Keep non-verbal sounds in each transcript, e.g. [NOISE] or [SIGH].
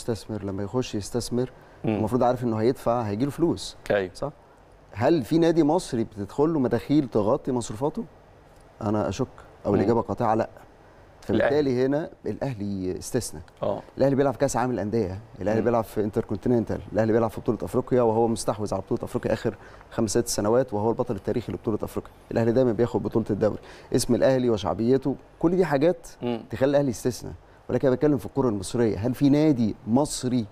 مستثمر لما يخش يستثمر المفروض عارف انه هيدفع هيجي له فلوس ايوه صح هل في نادي مصري بتدخل له مداخيل تغطي مصروفاته انا اشك او مم. الاجابه قاطعه لا فبالتالي هنا الاهلي استثنى اه الاهلي بيلعب كاس عالم الانديه الاهلي بيلعب في انتركونتيننتال الاهلي بيلعب في بطوله افريقيا وهو مستحوذ على بطوله افريقيا اخر خمس ست سنوات وهو البطل التاريخي لبطوله افريقيا الاهلي دايما بياخد بطوله الدوري اسم الاهلي وشعبيته كل دي حاجات تخلي الاهلي استثنى ولكن انا بتكلم في الكره المصريه هل في نادي مصري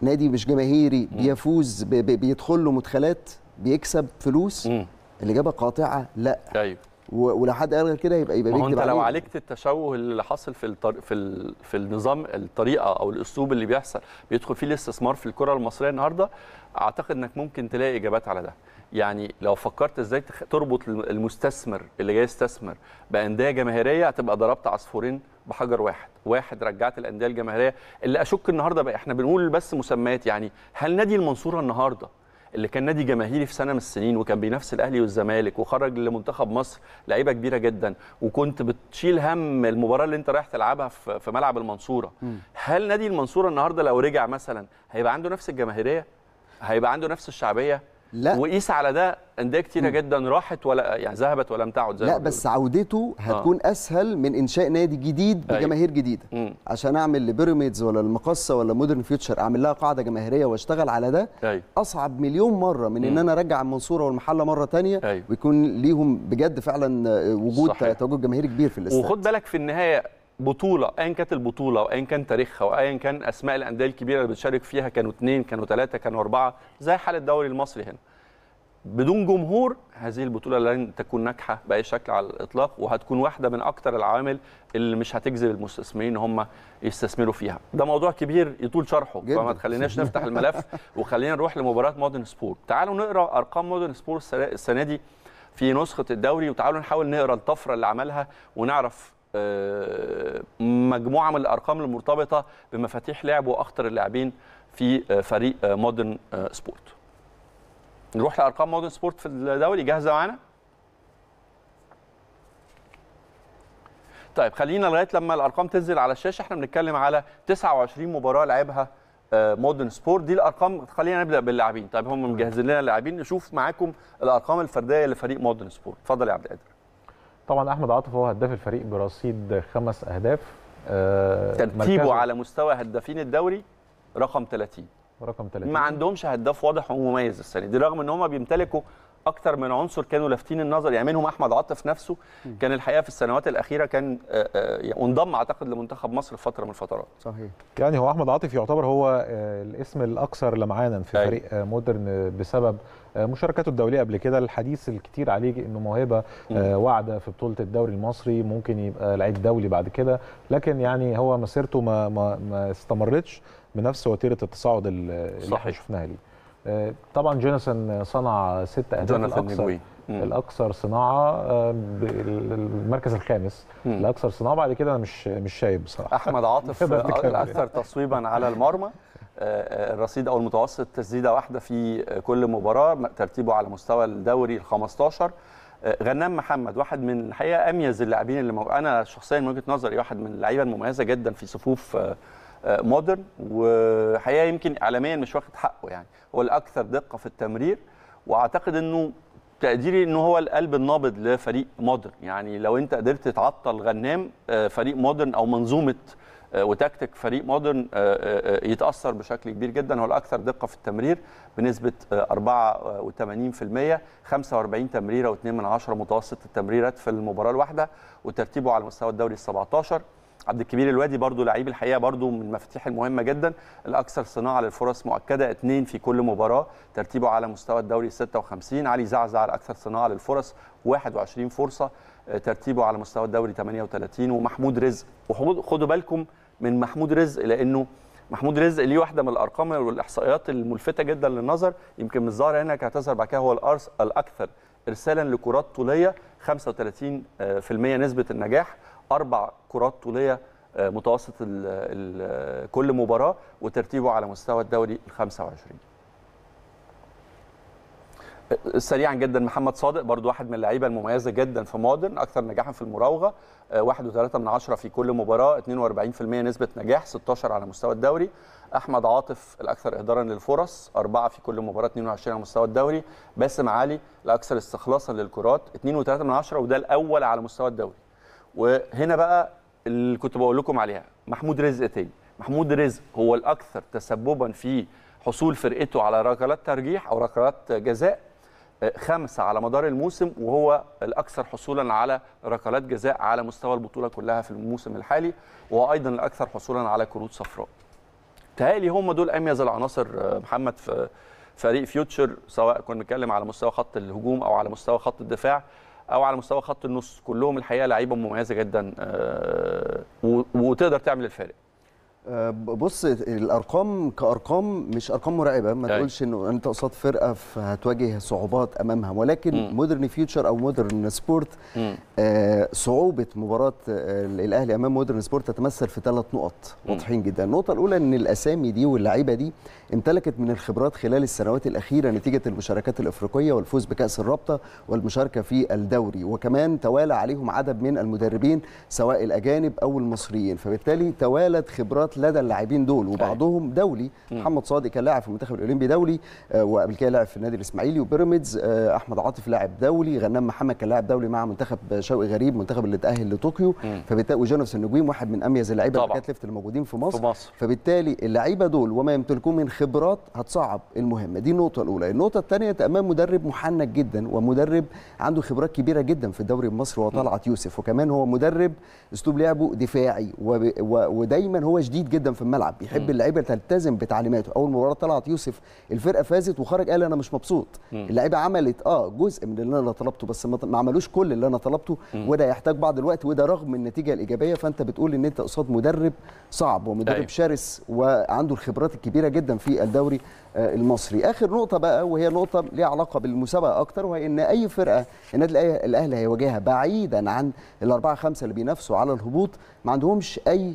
نادي مش جماهيري بيفوز بيدخل له مدخلات بيكسب فلوس مم. الاجابه قاطعه لا ايوه ولو حد قال كده يبقى يبقى بيكذب انت لو عالجت التشوه اللي حاصل في الطر... في ال... في النظام الطريقه او الاسلوب اللي بيحصل بيدخل فيه الاستثمار في الكره المصريه النهارده اعتقد انك ممكن تلاقي اجابات على ده يعني لو فكرت ازاي تربط المستثمر اللي جاي يستثمر بانديه جماهيريه هتبقى ضربت عصفورين بحجر واحد واحد رجعت الانديه الجماهيريه اللي اشك النهارده بقى احنا بنقول بس مسميات يعني هل نادي المنصوره النهارده اللي كان نادي جماهيري في سنه من السنين وكان بينافس الاهلي والزمالك وخرج لمنتخب مصر لعيبه كبيره جدا وكنت بتشيل هم المباراه اللي انت رايح تلعبها في ملعب المنصوره هل نادي المنصوره النهارده لو رجع مثلا هيبقى عنده نفس الجماهيريه هيبقى عنده نفس الشعبيه لا وقيس على ده انديه كتيره م. جدا راحت ولا يعني ذهبت ولم تعد زي لا بس عودته هتكون آه. اسهل من انشاء نادي جديد أيوه. بجماهير جديده أي. عشان اعمل لبيراميدز ولا المقصه ولا مودرن فيوتشر اعمل لها قاعده جماهيريه واشتغل على ده أي. أيوه. اصعب مليون مره من م. ان انا ارجع المنصوره والمحله مره ثانيه أيوه. ويكون ليهم بجد فعلا وجود صحيح. تواجد جماهيري كبير في الاستاد وخد بالك في النهايه بطوله ايا كانت البطوله وايا كان تاريخها وايا كان اسماء الانديه الكبيره اللي بتشارك فيها كانوا اثنين كانوا ثلاثه كانوا اربعه زي حال الدوري المصري هنا بدون جمهور هذه البطوله لن تكون ناجحه باي شكل على الاطلاق وهتكون واحده من اكثر العوامل اللي مش هتجذب المستثمرين هم يستثمروا فيها ده موضوع كبير يطول شرحه جدا. فما تخليناش نفتح الملف [LAUGHS] وخلينا نروح لمباراه مودرن سبورت تعالوا نقرا ارقام مودرن سبورت السنه دي في نسخه الدوري وتعالوا نحاول نقرا الطفره اللي عملها ونعرف آه، مجموعه من الارقام المرتبطه بمفاتيح لعب واخطر اللاعبين في آه، فريق آه، مودرن سبورت نروح لارقام مودرن سبورت في الدوري جاهزه معانا طيب خلينا لغايه لما الارقام تنزل على الشاشه احنا بنتكلم على 29 مباراه لعبها مودرن سبورت دي الارقام خلينا نبدا باللاعبين طيب هم مجهزين لنا اللاعبين نشوف معاكم الارقام الفرديه لفريق مودرن سبورت اتفضل يا عبد القادر طبعا احمد عاطف هو هداف الفريق برصيد خمس اهداف آه ترتيبه على مستوى هدافين الدوري رقم 30 رقم 30 ما عندهمش هداف واضح ومميز السنه دي رغم ان هم بيمتلكوا اكتر من عنصر كانوا لافتين النظر يعني منهم احمد عاطف نفسه كان الحقيقه في السنوات الاخيره كان وانضم آه، آه، اعتقد لمنتخب مصر في فتره من الفترات صحيح يعني هو احمد عاطف يعتبر هو آه، الاسم الاكثر لمعانا في أي. أيوة. فريق مودرن بسبب مشاركاته الدوليه قبل كده الحديث الكتير عليه انه موهبه واعده في بطوله الدوري المصري ممكن يبقى لعيب دولي بعد كده لكن يعني هو مسيرته ما ما, ما استمرتش بنفس وتيره التصاعد اللي صحيح. احنا شفناها ليه آه، طبعا جوناثان صنع ست اهداف جوناثان الاكثر الاكثر صناعه آه، المركز الخامس مم. الاكثر صناعه بعد كده انا مش مش شايب بصراحه احمد عاطف [LAUGHS] آه، الاكثر تصويبا على المرمى الرصيد او المتوسط تسديده واحده في كل مباراه ترتيبه على مستوى الدوري ال 15 غنام محمد واحد من الحقيقه اميز اللاعبين اللي مو... انا شخصيا من وجهه نظري واحد من اللعيبه المميزه جدا في صفوف مودرن وحقيقه يمكن اعلاميا مش واخد حقه يعني هو الاكثر دقه في التمرير واعتقد انه تقديري ان هو القلب النابض لفريق مودرن يعني لو انت قدرت تعطل غنام آه، فريق مودرن او منظومه آه، وتكتيك فريق مودرن آه، يتاثر بشكل كبير جدا هو الاكثر دقه في التمرير بنسبه 84% 45 تمريره و2 من 10 متوسط التمريرات في المباراه الواحده وترتيبه على مستوى الدوري ال 17 عبد الكبير الوادي برضو لعيب الحقيقه برضو من المفاتيح المهمه جدا الاكثر صناعه للفرص مؤكده اثنين في كل مباراه ترتيبه على مستوى الدوري 56 علي زعزع الاكثر صناعه للفرص 21 فرصه آه، ترتيبه على مستوى الدوري 38 ومحمود رزق وخدوا بالكم من محمود رزق لانه محمود رزق ليه واحده من الارقام والاحصائيات الملفته جدا للنظر يمكن مش ظاهره هنا هتظهر بعد كده هو الاكثر ارسالا لكرات طوليه 35% آه، نسبه النجاح اربع كرات طوليه آه، متوسط الـ الـ كل مباراه وترتيبه على مستوى الدوري ال 25 آه، سريعا جدا محمد صادق برضو واحد من اللعيبه المميزه جدا في مودرن اكثر نجاحا في المراوغه 1.3 آه، من 10 في كل مباراه 42% نسبه نجاح 16 على مستوى الدوري احمد عاطف الاكثر اهدارا للفرص 4 في كل مباراه 22 على مستوى الدوري باسم علي الاكثر استخلاصا للكرات 2.3 من 10 وده الاول على مستوى الدوري وهنا بقى اللي كنت بقول لكم عليها محمود رزق تاني محمود رزق هو الاكثر تسببا في حصول فرقته على ركلات ترجيح او ركلات جزاء آه، خمسه على مدار الموسم وهو الاكثر حصولا على ركلات جزاء على مستوى البطوله كلها في الموسم الحالي وهو ايضا الاكثر حصولا على كروت صفراء. تهالي هم دول اميز العناصر آه، محمد في فريق فيوتشر سواء كنا بنتكلم على مستوى خط الهجوم او على مستوى خط الدفاع او على مستوى خط النص كلهم الحقيقه لعيبه مميزه جدا آه، وتقدر تعمل الفارق آه، بص الارقام كارقام مش ارقام مرعبه ما تقولش انه انت قصاد فرقه فهتواجه صعوبات امامها ولكن مودرن فيوتشر او مودرن سبورت آه صعوبه مباراه آه الاهلي امام مودرن سبورت تتمثل في ثلاث نقط واضحين جدا النقطه الاولى ان الاسامي دي واللعيبه دي امتلكت من الخبرات خلال السنوات الاخيره نتيجه المشاركات الافريقيه والفوز بكاس الرابطه والمشاركه في الدوري وكمان توالى عليهم عدد من المدربين سواء الاجانب او المصريين فبالتالي توالت خبرات الاختيارات لدى اللاعبين دول طيب. وبعضهم دولي محمد صادق كان لاعب في المنتخب الاولمبي دولي آه، وقبل كده لاعب في النادي الاسماعيلي وبيراميدز آه، احمد عاطف لاعب دولي غنام محمد كان لاعب دولي مع منتخب شوقي غريب منتخب اللي تاهل لطوكيو فبالتالي وجونس النجوم واحد من اميز اللعيبه كانت ليفت الموجودين في مصر, في مصر. فبالتالي اللعيبه دول وما يمتلكون من خبرات هتصعب المهمه دي النقطه الاولى النقطه الثانيه امام مدرب محنك جدا ومدرب عنده خبرات كبيره جدا في الدوري المصري وطلعت يوسف وكمان هو مدرب اسلوب لعبه دفاعي ودايما هو شديد شديد جدا في الملعب بيحب اللعيبه تلتزم بتعليماته اول مباراه طلعت يوسف الفرقه فازت وخرج قال انا مش مبسوط اللعيبه عملت اه جزء من اللي انا طلبته بس ما عملوش كل اللي انا طلبته وده يحتاج بعض الوقت وده رغم النتيجه الايجابيه فانت بتقول ان انت قصاد مدرب صعب ومدرب أيوه. شرس وعنده الخبرات الكبيره جدا في الدوري آه، المصري اخر نقطه بقى وهي نقطه ليها علاقه بالمسابقه اكتر وهي ان اي فرقه النادي الاهلي هيواجهها بعيدا عن الاربعه خمسه اللي بينافسوا على الهبوط ما عندهمش اي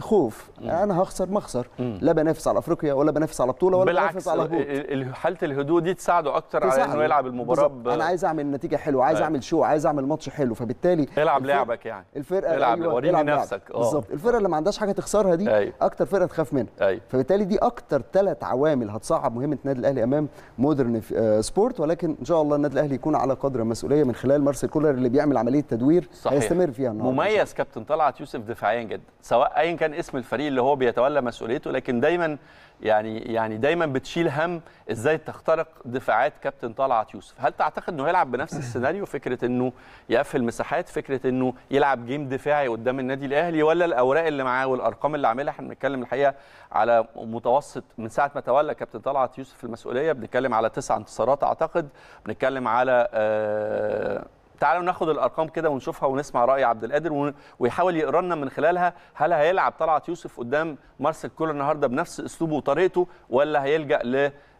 خوف مم. انا هخسر ما اخسر لا بنافس على افريقيا ولا بنافس على بطوله ولا بنافس على هبوط حاله الهدوء دي تساعده اكتر على انه يلعب المباراه ب... انا عايز اعمل نتيجه حلوه عايز أيوة. اعمل شو عايز اعمل ماتش حلو فبالتالي العب الفرق... لعبك يعني الفرقه العب أيوة وريني نفسك اه بالظبط الفرقه اللي ما عندهاش حاجه تخسرها دي أيوة. اكتر فرقه تخاف منها أيوة. فبالتالي دي اكتر ثلاث عوامل هتصعب مهمه النادي الاهلي امام مودرن آه، سبورت ولكن ان شاء الله النادي الاهلي يكون على قدر المسؤوليه من خلال مارسيل كولر اللي بيعمل عمليه تدوير صحيح. هيستمر فيها النهارده مميز كابتن طلعت يوسف دفاعيا جدا سواء ايا كان اسم الفريق اللي هو بيتولى مسؤوليته لكن دايما يعني يعني دايما بتشيل هم ازاي تخترق دفاعات كابتن طلعت يوسف هل تعتقد انه هيلعب بنفس السيناريو فكره انه يقفل مساحات فكره انه يلعب جيم دفاعي قدام النادي الاهلي ولا الاوراق اللي معاه والارقام اللي عاملها احنا بنتكلم الحقيقه على متوسط من ساعه ما تولى كابتن طلعت يوسف المسؤوليه بنتكلم على تسع انتصارات اعتقد بنتكلم على آه تعالوا ناخد الارقام كده ونشوفها ونسمع راي عبد القادر ويحاول يقرا لنا من خلالها هل هيلعب طلعت يوسف قدام مارسيل كولر النهارده بنفس اسلوبه وطريقته ولا هيلجا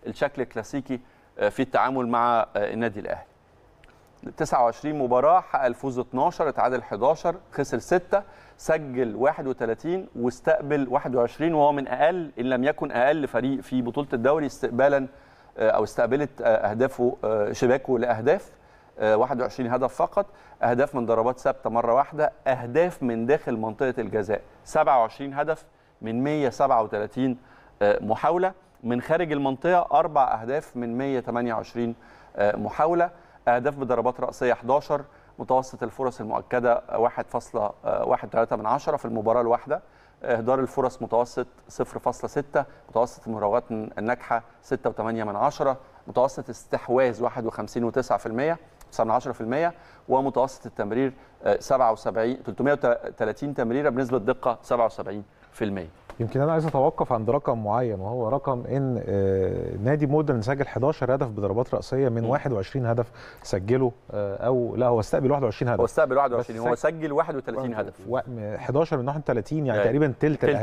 للشكل الكلاسيكي آه، في التعامل مع آه، النادي الاهلي 29 مباراه حقق الفوز 12 اتعادل 11 خسر 6 سجل 31 واستقبل 21 وهو من اقل ان لم يكن اقل فريق في بطوله الدوري استقبالا آه، او استقبلت اهدافه شباكه لاهداف 21 آه، هدف فقط اهداف من ضربات ثابته مره واحده اهداف من داخل منطقه الجزاء 27 هدف من 137 آه، محاوله من خارج المنطقه اربع اهداف من 128 آه، محاوله اهداف بضربات راسيه 11 متوسط الفرص المؤكده 1.13 من 10 في المباراه الواحده اهدار الفرص متوسط 0.6 متوسط المراوغات الناجحه 6.8 من 10 متوسط استحواذ 51.9% 10% ومتوسط التمرير 77 آه، 330 تمريره بنسبه دقه 77% يمكن انا عايز اتوقف عند رقم معين وهو رقم ان آه، نادي مودرن سجل 11 هدف بضربات راسيه من 21 هدف سجله آه، او لا هو استقبل 21 هدف هو استقبل 21 هو سجل 31 هدف 11 من 31 يعني أيوة. تقريبا ثلث